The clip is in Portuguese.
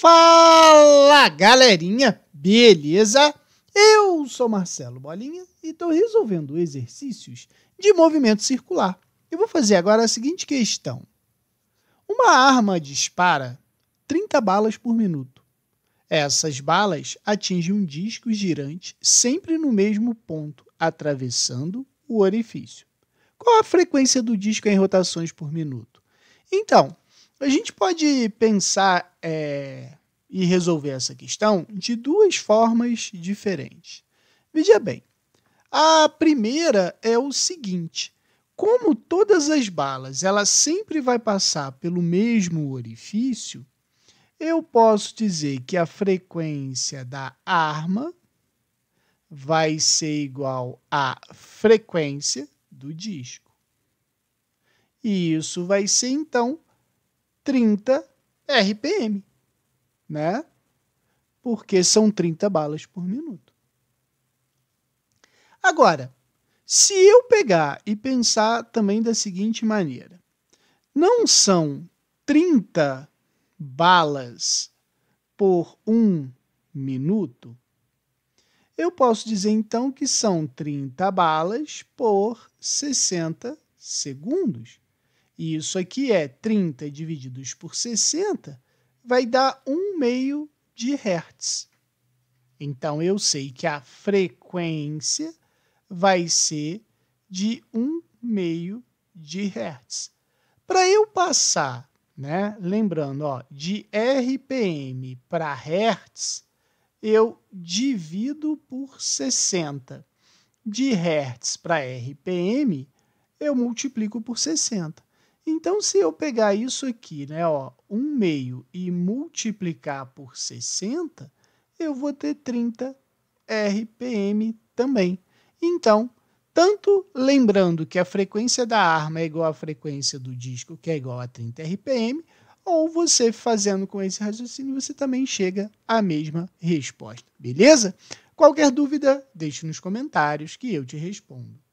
Fala galerinha, beleza? Eu sou Marcelo Bolinha e estou resolvendo exercícios de movimento circular. Eu vou fazer agora a seguinte questão: uma arma dispara 30 balas por minuto. Essas balas atingem um disco girante sempre no mesmo ponto, atravessando o orifício. Qual a frequência do disco em rotações por minuto? Então, a gente pode pensar é, e resolver essa questão de duas formas diferentes. Veja bem, a primeira é o seguinte: como todas as balas ela sempre vai passar pelo mesmo orifício, eu posso dizer que a frequência da arma vai ser igual à frequência do disco. E isso vai ser então 30 RPM, né? Porque são 30 balas por minuto. Agora, se eu pegar e pensar também da seguinte maneira: não são 30 balas por um minuto, eu posso dizer então que são 30 balas por 60 segundos. E isso aqui é 30 divididos por 60, vai dar 1 meio de hertz. Então, eu sei que a frequência vai ser de 1 meio de hertz. Para eu passar, né, lembrando, ó, de RPM para hertz, eu divido por 60. De hertz para RPM, eu multiplico por 60. Então, se eu pegar isso aqui, né, ó, 1 meio e multiplicar por 60, eu vou ter 30 RPM também. Então, tanto lembrando que a frequência da arma é igual à frequência do disco, que é igual a 30 RPM, ou você fazendo com esse raciocínio, você também chega à mesma resposta, beleza? Qualquer dúvida, deixe nos comentários que eu te respondo.